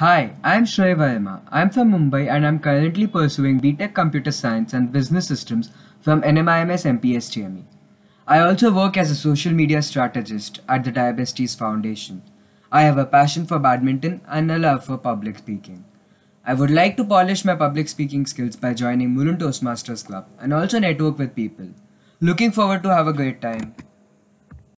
Hi, I'm Shrey Verma. I'm from Mumbai and I'm currently pursuing BTech Computer Science and Business Systems from NMIMS MPSTME. I also work as a social media strategist at the Diabetes Foundation. I have a passion for badminton and a love for public speaking. I would like to polish my public speaking skills by joining Mulun Toastmasters Club and also network with people. Looking forward to have a great time.